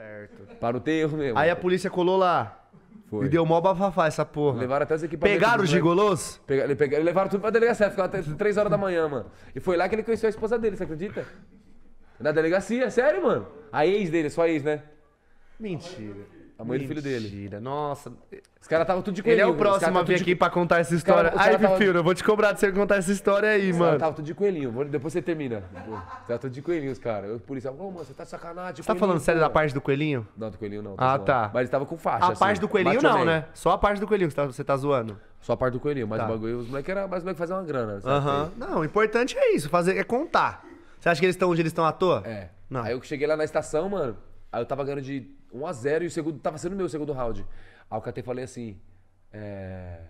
Certo. Para o teu mesmo. Aí a polícia colou lá. Foi. E deu mó bafafá essa porra. Levaram até os equipamentos. Pegaram os gigolos? levaram tudo pra delegacia. Ficava até 3 horas da manhã, mano. E foi lá que ele conheceu a esposa dele, você acredita? Na delegacia, sério, mano. A ex dele, sua ex, né? Mentira. A mãe do filho dele. Mentira, nossa. Os caras estavam tudo de coelhinho. Ele é o próximo a vir aqui pra contar essa história. Cara, aí, tava... eu vou te cobrar de você contar essa história aí, os mano. Tava tudo de coelhinho, depois você termina. Tava tudo de coelhinho, os caras. O policial, falou, oh, mano, você tá de sacanagem. Você tá falando sério da parte do coelhinho? Não, do coelhinho não. Ah, zoando. tá. Mas ele tava com faixa. A assim, parte do coelhinho não, né? Só a parte do coelhinho que você tá, você tá zoando. Só a parte do coelhinho, mas tá. o bagulho, os moleques era, moleque uma grana. Aham. Uh -huh. Não, o importante é isso, fazer, é contar. Você acha que eles estão onde eles estão à toa? É. Não. Aí eu cheguei lá na estação, mano, aí eu tava ganhando de 1 a 0 e o segundo tava sendo meu o segundo round. Aí o Catê falei assim, é...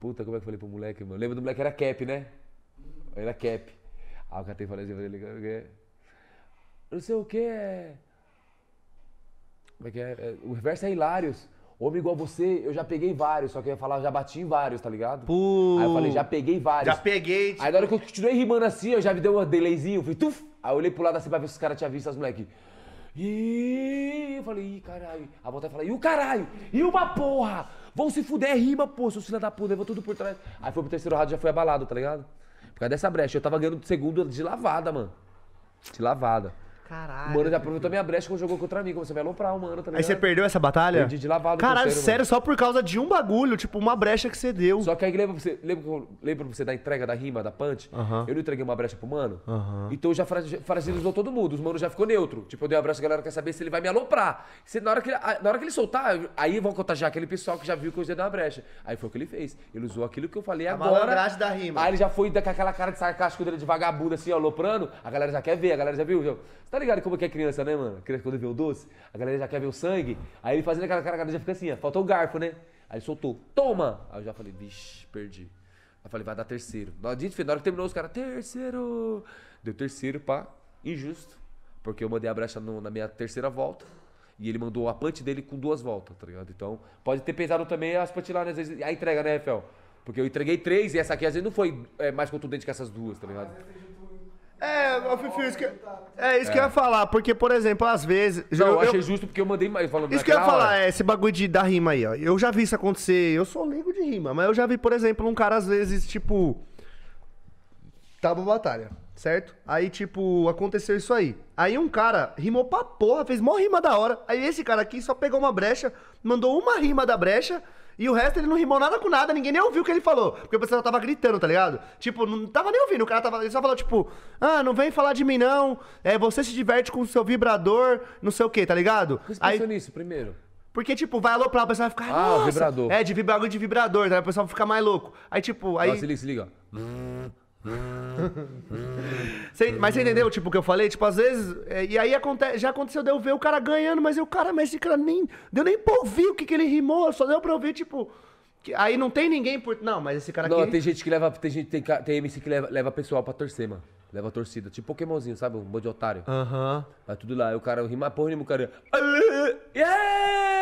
puta, como é que eu falei pro moleque, mano? Lembra do moleque era cap, né? Era cap. Aí o Catê falei assim, eu falei, não sei o que é... Como é que é? é? O reverso é hilários. Homem igual você, eu já peguei vários, só que eu ia falar, já bati em vários, tá ligado? Pô. Aí eu falei, já peguei vários. Já peguei. Tipo... Aí na hora que eu continuei rimando assim, eu já me deu um delayzinho, eu fui tuf! Aí eu olhei pro lado assim pra ver se os caras tinham visto as moleques. E eu falei, ih, caralho. A vontade tá fala, e o caralho? E uma porra? Vão se fuder, é rima, pô, seus filha da puta, levou tudo por trás. Aí foi pro terceiro round, já foi abalado, tá ligado? Por causa dessa brecha. Eu tava ganhando segundo de lavada, mano. De lavada. Caralho. O mano já aproveitou minha brecha quando jogou contra mim. Você vai aloprar o mano, tá Aí você perdeu essa batalha? Perdi de lavado. Caralho, sério, mano. só por causa de um bagulho, tipo, uma brecha que você deu. Só que aí lembra você, lembra, lembra você da entrega da rima, da punch? Uh -huh. Eu não entreguei uma brecha pro mano. Uh -huh. Então já fragilizou todo mundo. Os manos já ficou neutro. Tipo, eu dei uma brecha, a galera quer saber se ele vai me aloprar. Se, na, hora que ele, na hora que ele soltar, aí vão contagiar aquele pessoal que já viu que eu usei dei uma brecha. Aí foi o que ele fez. Ele usou aquilo que eu falei a agora. da rima. Aí ele já foi com aquela cara de sarcástico dele de vagabundo, assim, aloprando. A galera já quer ver, a galera já viu. Você Tá Tá ligado como é que é criança, né, mano? Criança quando vê o doce, a galera já quer ver o sangue. Aí ele fazendo aquela cara, a galera já fica assim, ó. Faltou o garfo, né? Aí ele soltou, toma! Aí eu já falei, vixe, perdi. Aí eu falei, vai dar terceiro. Na hora que terminou, os caras, terceiro! Deu terceiro, pá, injusto. Porque eu mandei a brecha no, na minha terceira volta. E ele mandou a punch dele com duas voltas, tá ligado? Então, pode ter pesado também as punchline, né, às vezes, a entrega, né, Rafael? Porque eu entreguei três e essa aqui às vezes não foi é, mais contundente que essas duas, tá ligado? É, Fifi, isso que, é isso que eu é. ia falar, porque, por exemplo, às vezes. Não, eu, eu achei justo porque eu mandei mais falando Isso que eu ia falar, hora. é esse bagulho de, da rima aí, ó. Eu já vi isso acontecer, eu sou leigo de rima, mas eu já vi, por exemplo, um cara às vezes, tipo. Tava tá batalha, certo? Aí, tipo, aconteceu isso aí. Aí um cara rimou pra porra, fez mó rima da hora. Aí esse cara aqui só pegou uma brecha, mandou uma rima da brecha e o resto ele não rimou nada com nada, ninguém nem ouviu o que ele falou. Porque o pessoal tava gritando, tá ligado? Tipo, não tava nem ouvindo. O cara tava. Ele só falou, tipo, ah, não vem falar de mim, não. É, você se diverte com o seu vibrador, não sei o quê, tá ligado? Por que nisso primeiro? Porque, tipo, vai aloprar, o pessoal vai ficar. Ah, vibrador. É, de vibrador de vibrador, tá? O pessoal fica mais louco. Aí, tipo. Aí... Nossa, se liga, se liga mas você entendeu, tipo, o que eu falei? Tipo, às vezes. É, e aí aconte, já aconteceu de eu ver o cara ganhando, mas eu, cara, mas esse cara nem. Deu nem pra ouvir o que, que ele rimou, só deu pra ouvir, tipo. Que, aí não tem ninguém por. Não, mas esse cara não, aqui. Não, tem gente que leva. Tem, gente, tem, tem MC que leva, leva pessoal pra torcer, mano. Leva torcida. Tipo Pokémonzinho, sabe? Um monte de otário. Aham. Uhum. Vai tudo lá. Aí o cara rima, porra, rima o cara. Yeah!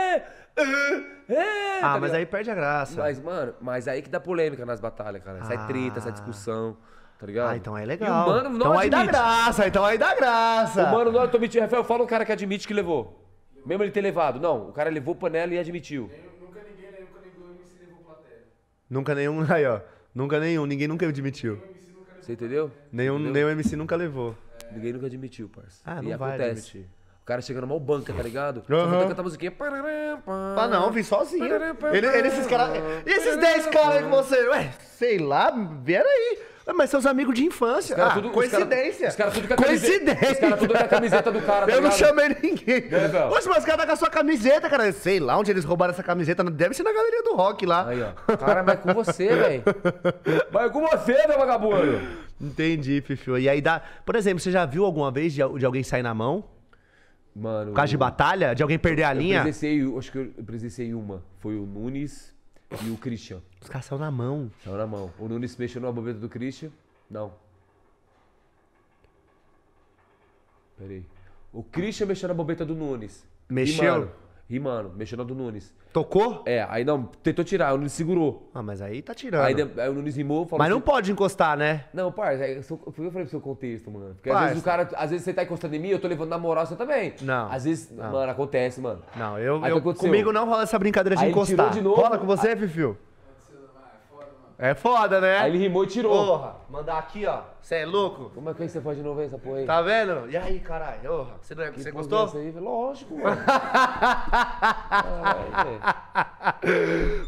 É, ah, tá mas aí perde a graça. Mas, mano, mas aí que dá polêmica nas batalhas, cara. Sai é ah. treta, essa discussão. Tá ligado? Ah, então é legal. E o mano não então admite. aí dá graça, então aí dá graça. O mano não mentindo. Rafael, fala um cara que admite que levou. Mesmo ele ter levado. Não, o cara levou panela e admitiu. Nunca ninguém, né? nunca MC levou plateia. Nunca nenhum, aí ó. Nunca nenhum, ninguém nunca admitiu. Você entendeu? Nenhum, entendeu? nenhum MC nunca levou. É. Ninguém nunca admitiu, parça. Ah, não e vai acontece. admitir cara chegando mal banca, tá ligado? Uhum. Só falta cantar a musiquinha. Ah, não, vim sozinho. Ele, ele, esses cara... E esses 10 caras aí com você? Ué, sei lá, vieram aí. Ah, mas seus amigos de infância. cara, ah, tudo, coincidência. Os caras cara tudo com a camiseta. Coincidência. tudo com a camiseta do cara. Tá eu ligado? não chamei ninguém. Poxa, né, mas os caras tá com a sua camiseta, cara. Sei lá onde eles roubaram essa camiseta. Deve ser na galeria do rock lá. Aí, ó. Cara, mas com você, velho. Mas com você, meu vagabundo. Entendi, Fifi. E aí dá. Por exemplo, você já viu alguma vez de alguém sair na mão? Mano. Por causa de batalha? De alguém perder a eu linha? Presenciei, acho que eu presenciei uma. Foi o Nunes e o Christian. Os caras saíram na mão. Saiu na mão. O Nunes mexeu na bobeta do Christian. Não. Peraí. O Christian mexeu na bobeta do Nunes. Mexeu? E, mano, rimando, mexendo do Nunes. Tocou? É, aí não, tentou tirar, o Nunes segurou. Ah, mas aí tá tirando. Aí, aí o Nunes rimou, falou Mas não assim- pode encostar, né? Não, parça, foi é, o eu falei pro seu contexto, mano. Porque às vezes o cara, às vezes você tá encostando em mim, eu tô levando na moral, você também. Não, Às vezes, mano, acontece, mano. Não, eu, Aí eu comigo não rola essa brincadeira de Aí ele tirou encostar. de novo. Rola com você, Fifio? É foda, né? Aí ele rimou e tirou. Porra, mandar aqui, ó. Você é louco? Como é, é que você faz de novo essa porra aí? Tá vendo? E aí, caralho? você, não é, que você gostou? aí? Lógico, mano.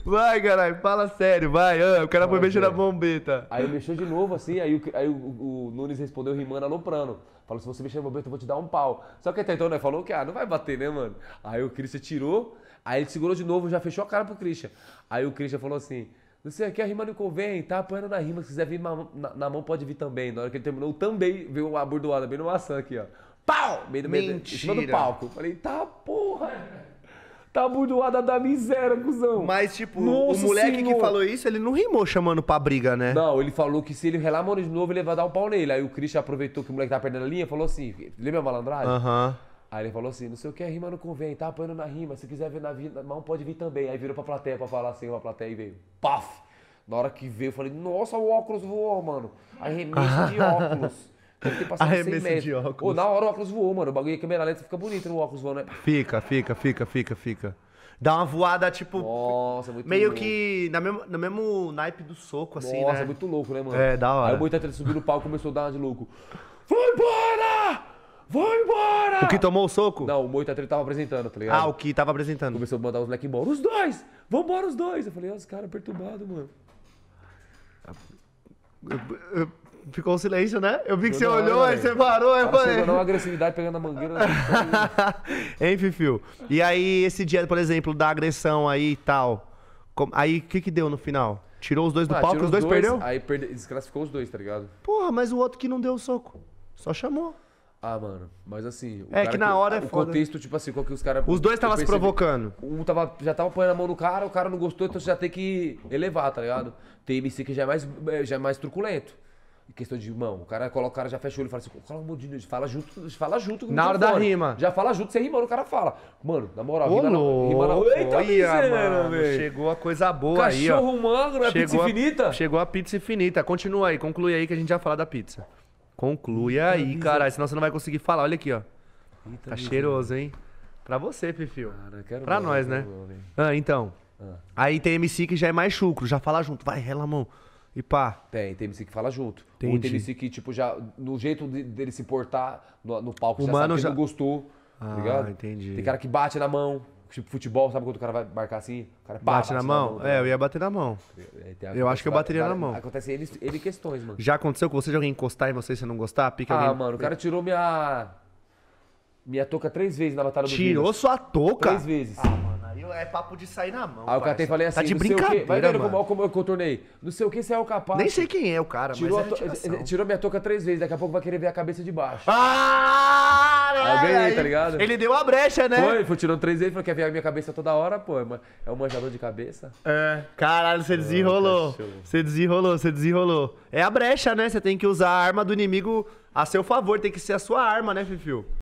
vai, caralho, fala sério, vai. Ah, o cara foi mexer na bombeta. Aí mexeu de novo, assim, aí, aí o, o, o Nunes respondeu rimando aloprando. Falou, se você mexer na bombeta, eu vou te dar um pau. Só que até então, né, falou que, ah, não vai bater, né, mano? Aí o Christian tirou, aí ele segurou de novo, já fechou a cara pro Christian. Aí o Christian falou assim... Não sei aqui a rima não convém, tá apanhando na rima. Se quiser vir na, na, mão, pode vir também. Na hora que ele terminou, também veio uma bordoada bem no maçã aqui, ó. Pau! Meio do meio, do palco. falei, tá porra! Tá bordoada da miséria, cuzão. Mas, tipo, Nossa, o moleque senhor. que falou isso, ele não rimou chamando pra briga, né? Não, ele falou que se ele relar de novo, ele vai dar um pau nele. Aí o Christian aproveitou que o moleque tá perdendo a linha falou assim: lembra a malandragem? Aham. Uh -huh. Aí ele falou assim, não sei o que, a rima não convém, tá apanhando na rima, se quiser ver na, vida, mão pode vir também. Aí virou pra plateia pra falar assim, uma plateia e veio, paf! Na hora que veio, eu falei, nossa, o óculos voou, mano. Arremesso de óculos. Deve ter Arremesso metros. de óculos. Pô, na hora o óculos voou, mano. O bagulho de câmera lenta fica bonito no óculos voando, né? Fica, fica, fica, fica, fica. Dá uma voada, tipo. Nossa, é muito Meio louco. que na mesmo, no mesmo naipe do soco, assim, Nossa, né? Nossa, é muito louco, né, mano? É, da hora. Aí o Boitata subiu no palco e começou a dar uma de louco. Foi embora! Vai embora! O que tomou o soco? Não, o Moita tava apresentando, tá ligado? Ah, o que tava apresentando. Começou a mandar os moleques embora. Os dois! Vambora os dois! Eu falei, ó, os caras perturbados, mano. Ficou um silêncio, né? Eu vi que você olhou, aí você parou, aí eu falei. Não, agressividade pegando a mangueira. Tá hein, Fifio? E aí, esse dia, por exemplo, da agressão aí e tal. Aí, o que que deu no final? Tirou os dois do ah, palco, os dois, dois perdeu? Aí perde... desclassificou os dois, tá ligado? Porra, mas o outro que não deu o soco. Só chamou. Ah, mano, mas assim. é que na hora é o foda. contexto, tipo assim, qual que os caras. Os dois estavam se provocando. Um tava, já tava pondo a mão no cara, o cara não gostou, então você já tem que elevar, tá ligado? Tem MC que já é mais, eh, já é mais truculento. Em questão de mão. O cara coloca o cara, já fecha o olho e fala assim, coloca um mundinho, fala junto, fala junto. Na hora da rima. Já fala junto, você rimando, o cara fala. Mano, na moral, Ô, rima, na, rima na... Eita, olha, mano, Chegou a coisa boa Cachorro aí, ó. Cachorro magro, é chegou pizza a, infinita? Chegou a pizza infinita. Continua aí, conclui aí que a gente já fala da pizza. Conclui aí, caralho, senão você não vai conseguir falar. Olha aqui, ó. Tá cheiroso, hein? Pra você, Fifio. Cara, quero pra nós, né? ah, então. Ah. Aí tem MC que já é mais chucro, já fala junto. Vai, rela a mão. E pá. Tem, tem MC que fala junto. tem MC que, tipo, já. No jeito de, dele se portar no, no palco, o já mano sabe já... não gostou. Tá ah, ligado? entendi. Tem cara que bate na mão. Tipo, futebol, sabe quando o cara vai marcar assim? O cara pá, bate, bate, na, mão. mão é, eu né? ia bater na mão. Eu acho que eu bateria na mão. Acontece ele, ele questões, mano. Já aconteceu com você de alguém encostar em você e você não gostar? Pica ah, alguém... mano, o cara tirou minha. Minha touca três vezes na batalha do Tirou Vírus. sua touca? Três vezes. Ah, mano, aí é papo de sair na mão. Aí o cara tem falei assim, tá de brincadeira, Vai vendo mano. como eu contornei. Não sei o que, você é o capaz. Nem sei quem é o cara, tirou mas é to... Tirou minha touca três vezes, daqui a pouco vai querer ver a cabeça de baixo. Ah! tá ligado? Ele deu uma brecha, né? Foi, foi tirando três vezes, falou que ia virar minha cabeça toda hora, pô. É um é manjador de cabeça. É, caralho, você desenrolou. você desenrolou, você desenrolou. É a brecha, né? Você tem que usar a arma do inimigo a seu favor, tem que ser a sua arma, né, Fifio?